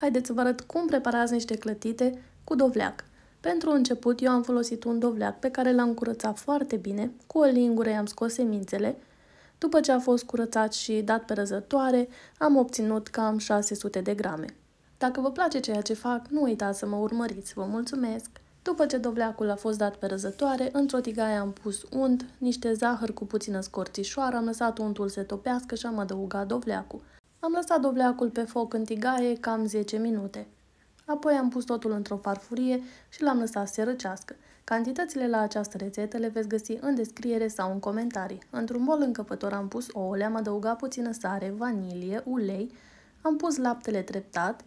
Haideți să vă arăt cum preparați niște clătite cu dovleac. Pentru început eu am folosit un dovleac pe care l-am curățat foarte bine, cu o lingură i-am scos semințele. După ce a fost curățat și dat pe răzătoare, am obținut cam 600 de grame. Dacă vă place ceea ce fac, nu uitați să mă urmăriți, vă mulțumesc! După ce dovleacul a fost dat pe răzătoare, într-o tigaie am pus unt, niște zahăr cu puțină scorțișoară, am lăsat untul să topească și am adăugat dovleacul. Am lăsat dobleacul pe foc în tigaie cam 10 minute. Apoi am pus totul într-o farfurie și l-am lăsat să răcească. Cantitățile la această rețetă le veți găsi în descriere sau în comentarii. Într-un bol încăpător am pus ouăle, am adăugat puțină sare, vanilie, ulei, am pus laptele treptat,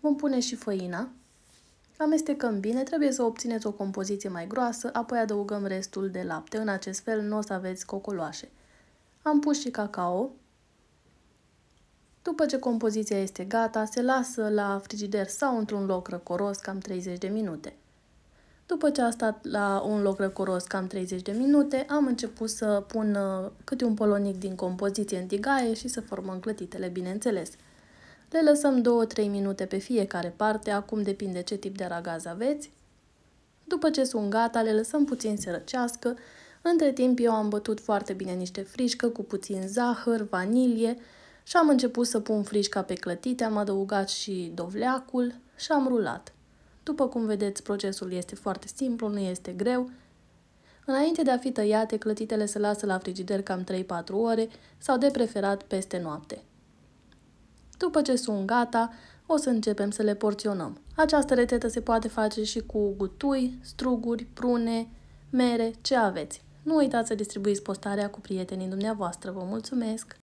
vom pune și făina. Amestecăm bine, trebuie să obțineți o compoziție mai groasă, apoi adăugăm restul de lapte, în acest fel nu o să aveți cocoloașe. Am pus și cacao, după ce compoziția este gata, se lasă la frigider sau într-un loc răcoros cam 30 de minute. După ce a stat la un loc răcoros cam 30 de minute, am început să pun uh, câte un polonic din compoziție în tigaie și să formăm clătitele, bineînțeles. Le lăsăm 2-3 minute pe fiecare parte, acum depinde ce tip de ragaz aveți. După ce sunt gata, le lăsăm puțin să răcească. Între timp eu am bătut foarte bine niște frișcă cu puțin zahăr, vanilie, și am început să pun frișca pe clătite, am adăugat și dovleacul și am rulat. După cum vedeți, procesul este foarte simplu, nu este greu. Înainte de a fi tăiate, clătitele se lasă la frigider cam 3-4 ore sau de preferat peste noapte. După ce sunt gata, o să începem să le porționăm. Această rețetă se poate face și cu gutui, struguri, prune, mere, ce aveți. Nu uitați să distribuiți postarea cu prietenii dumneavoastră. Vă mulțumesc!